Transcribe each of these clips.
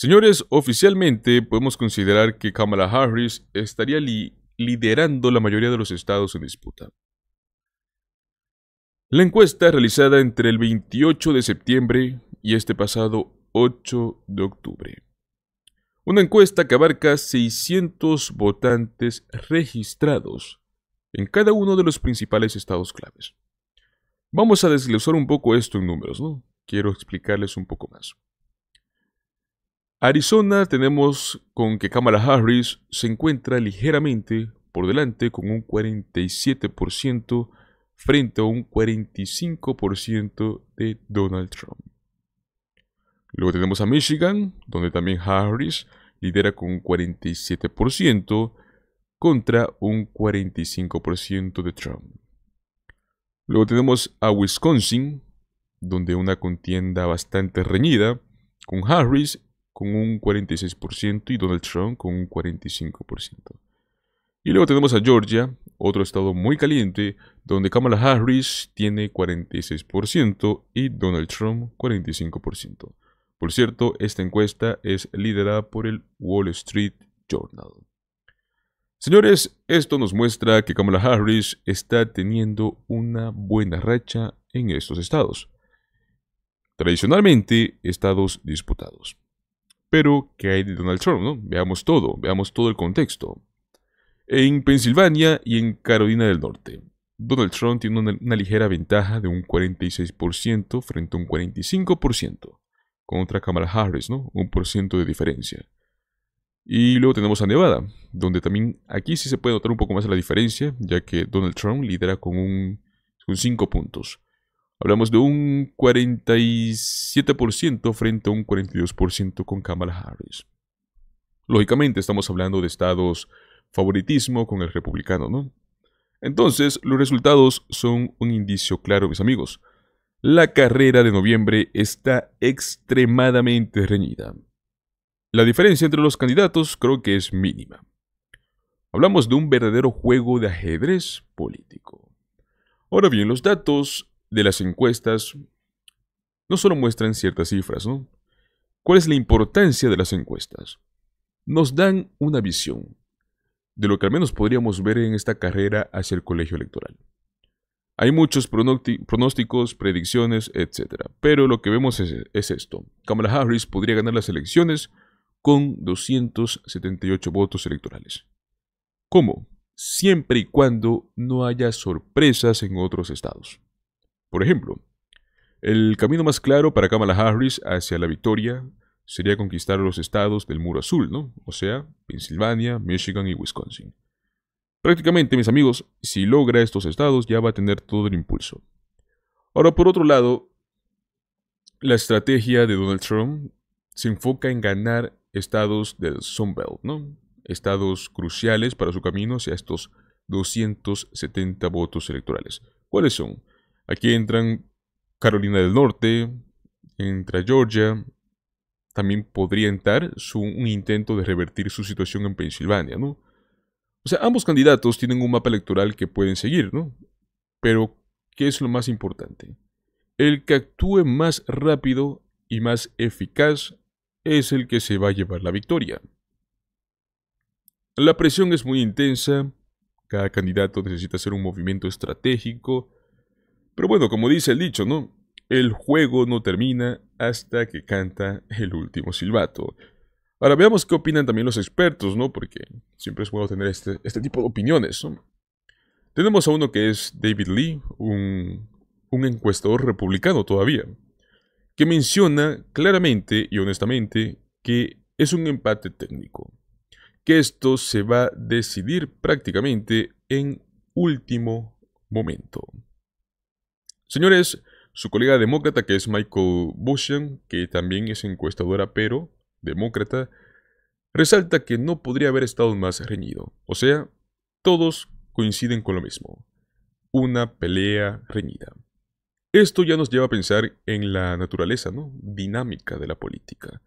Señores, oficialmente podemos considerar que Kamala Harris estaría liderando la mayoría de los estados en disputa. La encuesta realizada entre el 28 de septiembre y este pasado 8 de octubre. Una encuesta que abarca 600 votantes registrados en cada uno de los principales estados claves. Vamos a desglosar un poco esto en números, ¿no? Quiero explicarles un poco más. Arizona tenemos con que Kamala Harris se encuentra ligeramente por delante con un 47% frente a un 45% de Donald Trump. Luego tenemos a Michigan, donde también Harris lidera con un 47% contra un 45% de Trump. Luego tenemos a Wisconsin, donde una contienda bastante reñida, con Harris con un 46% y Donald Trump con un 45%. Y luego tenemos a Georgia, otro estado muy caliente, donde Kamala Harris tiene 46% y Donald Trump 45%. Por cierto, esta encuesta es liderada por el Wall Street Journal. Señores, esto nos muestra que Kamala Harris está teniendo una buena racha en estos estados. Tradicionalmente, estados disputados. Pero, ¿qué hay de Donald Trump? Veamos todo, veamos todo el contexto. En Pensilvania y en Carolina del Norte, Donald Trump tiene una, ligera ventaja de un 46% frente a un 45% contra Kamala Harris, ¿no? Un por ciento de diferencia. Y luego tenemos a Nevada, donde también aquí sí se puede notar un poco más la diferencia, ya que Donald Trump lidera con un con 5 puntos. Hablamos de un 47% frente a un 42% con Kamala Harris. Lógicamente estamos hablando de estados favoritismo con el republicano, ¿no? Entonces, los resultados son un indicio claro, mis amigos. La carrera de noviembre está extremadamente reñida. La diferencia entre los candidatos creo que es mínima. Hablamos de un verdadero juego de ajedrez político. Ahora bien, los datos de las encuestas no solo muestran ciertas cifras, ¿no? ¿Cuál es la importancia de las encuestas? Nos dan una visión de lo que al menos podríamos ver en esta carrera hacia el colegio electoral. Hay muchos pronósticos, predicciones, etc. Pero lo que vemos es, esto. Kamala Harris podría ganar las elecciones con 278 votos electorales. ¿Cómo? Siempre y cuando no haya sorpresas en otros estados. Por ejemplo, el camino más claro para Kamala Harris hacia la victoria sería conquistar los estados del Muro Azul, ¿no? O sea, Pensilvania, Michigan y Wisconsin. Prácticamente, mis amigos, si logra estos estados ya va a tener todo el impulso. Ahora, por otro lado, la estrategia de Donald Trump se enfoca en ganar estados del Sunbelt, ¿no? Estados cruciales para su camino hacia estos 270 votos electorales. ¿Cuáles son? Aquí entran Carolina del Norte, entra Georgia, también podría entrar su, un intento de revertir su situación en Pensilvania, ¿no? O sea, ambos candidatos tienen un mapa electoral que pueden seguir, ¿no? Pero, ¿qué es lo más importante? El que actúe más rápido y más eficaz es el que se va a llevar la victoria. La presión es muy intensa, cada candidato necesita hacer un movimiento estratégico pero bueno, como dice el dicho, ¿no? El juego no termina hasta que canta el último silbato. Ahora veamos qué opinan también los expertos, ¿no? Porque siempre es bueno tener este, este tipo de opiniones. Tenemos a uno que es David Lee, un encuestador republicano todavía, que menciona claramente y honestamente que es un empate técnico, que esto se va a decidir prácticamente en último momento. Señores, su colega demócrata que es Michael Bushan, que también es encuestadora pero demócrata, resalta que no podría haber estado más reñido. O sea, todos coinciden con lo mismo. Una pelea reñida. Esto ya nos lleva a pensar en la naturaleza ¿no? dinámica de la política.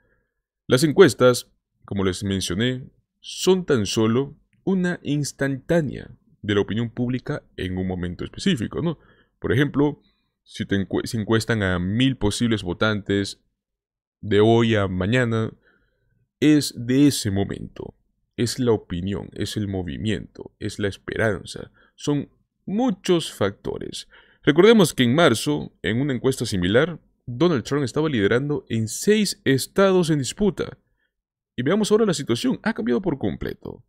Las encuestas, como les mencioné, son tan solo una instantánea de la opinión pública en un momento específico. ¿no? Por ejemplo, si encuestan a mil posibles votantes de hoy a mañana, es de ese momento. Es la opinión, es el movimiento, es la esperanza. Son muchos factores. Recordemos que en marzo, en una encuesta similar, Donald Trump estaba liderando en seis estados en disputa. Y veamos ahora la situación, ha cambiado por completo.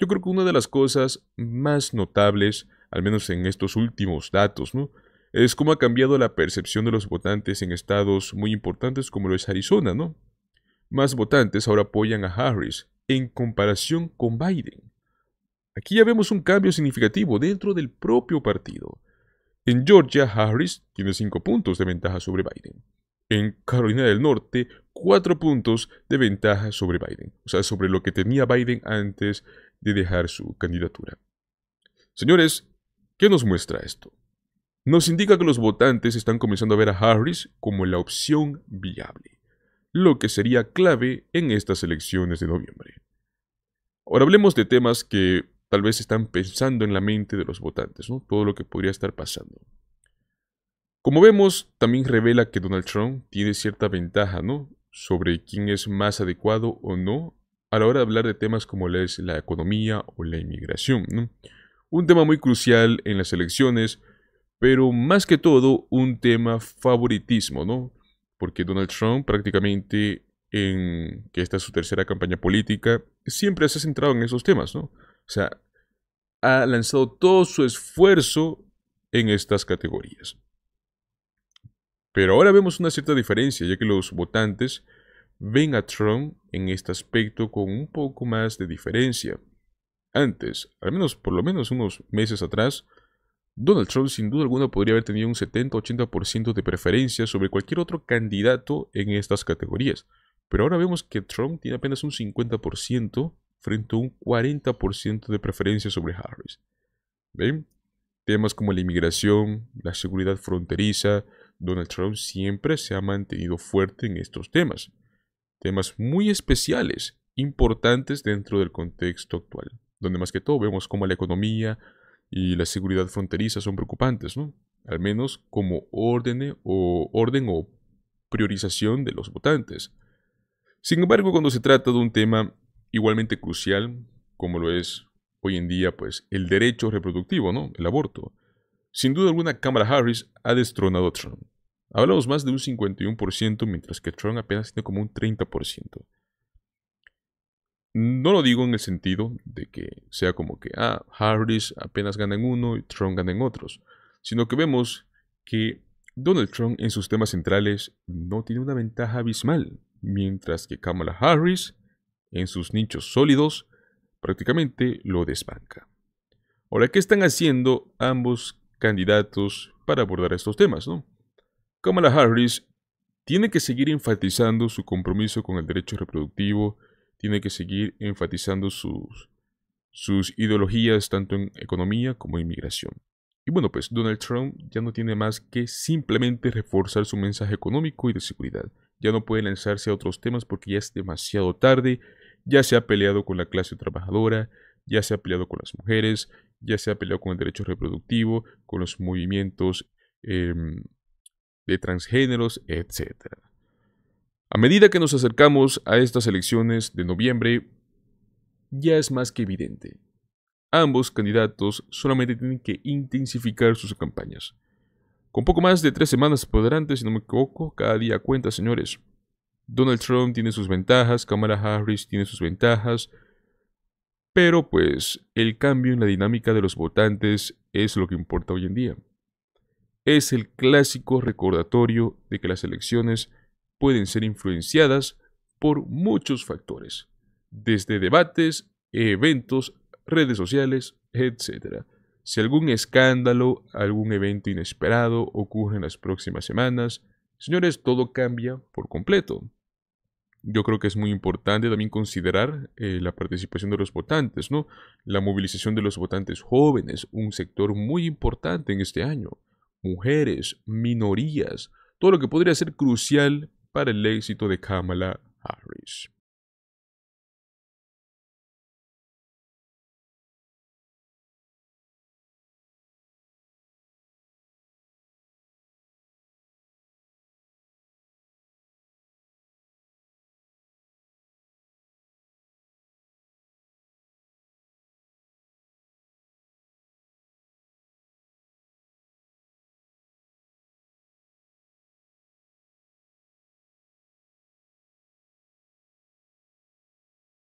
Yo creo que una de las cosas más notables, al menos en estos últimos datos, ¿no? es como ha cambiado la percepción de los votantes en estados muy importantes como lo es Arizona, ¿no? Más votantes ahora apoyan a Harris en comparación con Biden. Aquí ya vemos un cambio significativo dentro del propio partido. En Georgia, Harris tiene 5 puntos de ventaja sobre Biden. En Carolina del Norte, 4 puntos de ventaja sobre Biden, o sea, sobre lo que tenía Biden antes de dejar su candidatura. Señores, ¿qué nos muestra esto? nos indica que los votantes están comenzando a ver a Harris como la opción viable, lo que sería clave en estas elecciones de noviembre. Ahora hablemos de temas que tal vez están pensando en la mente de los votantes, ¿no? todo lo que podría estar pasando. Como vemos, también revela que Donald Trump tiene cierta ventaja ¿no? sobre quién es más adecuado o no a la hora de hablar de temas como la, economía o la inmigración. Un tema muy crucial en las elecciones pero más que todo un tema favoritismo, ¿no? Porque Donald Trump prácticamente en que esta es su tercera campaña política, siempre se ha centrado en esos temas, ¿no? O sea, ha lanzado todo su esfuerzo en estas categorías. Pero ahora vemos una cierta diferencia, ya que los votantes ven a Trump en este aspecto con un poco más de diferencia. Antes, al menos por lo menos unos meses atrás, Donald Trump sin duda alguna podría haber tenido un 70-80% de preferencia sobre cualquier otro candidato en estas categorías. Pero ahora vemos que Trump tiene apenas un 50% frente a un 40% de preferencia sobre Harris. ¿Ven? Temas como la inmigración, la seguridad fronteriza, Donald Trump siempre se ha mantenido fuerte en estos temas. Temas muy especiales, importantes dentro del contexto actual, donde más que todo vemos cómo la economía, y la seguridad fronteriza son preocupantes, ¿no? Al menos como orden o, orden o priorización de los votantes. Sin embargo, cuando se trata de un tema igualmente crucial, como lo es hoy en día, pues el derecho reproductivo, ¿no? El aborto. Sin duda alguna, Cámara Harris ha destronado a Trump. Hablamos más de un 51%, mientras que Trump apenas tiene como un 30%. No lo digo en el sentido de que sea como que, ah, Harris apenas gana en uno y Trump gana en otros, sino que vemos que Donald Trump en sus temas centrales no tiene una ventaja abismal, mientras que Kamala Harris en sus nichos sólidos prácticamente lo desbanca. Ahora, ¿qué están haciendo ambos candidatos para abordar estos temas? Kamala Harris tiene que seguir enfatizando su compromiso con el derecho reproductivo tiene que seguir enfatizando sus, ideologías tanto en economía como en inmigración. Y bueno, pues Donald Trump ya no tiene más que simplemente reforzar su mensaje económico y de seguridad. Ya no puede lanzarse a otros temas porque ya es demasiado tarde, ya se ha peleado con la clase trabajadora, ya se ha peleado con las mujeres, ya se ha peleado con el derecho reproductivo, con los movimientos em, de transgéneros, etc. A medida que nos acercamos a estas elecciones de noviembre, ya es más que evidente. Ambos candidatos solamente tienen que intensificar sus campañas. Con poco más de tres semanas por delante, si no me equivoco, cada día cuenta, señores. Donald Trump tiene sus ventajas, Kamala Harris tiene sus ventajas, pero pues el cambio en la dinámica de los votantes es lo que importa hoy en día. Es el clásico recordatorio de que las elecciones pueden ser influenciadas por muchos factores, desde debates, eventos, redes sociales, etc. Si algún escándalo, algún evento inesperado ocurre en las próximas semanas, señores, todo cambia por completo. Yo creo que es muy importante también considerar eh, la participación de los votantes, ¿no? La movilización de los votantes jóvenes, un sector muy importante en este año. Mujeres, minorías, todo lo que podría ser crucial para el éxito de Kamala Harris.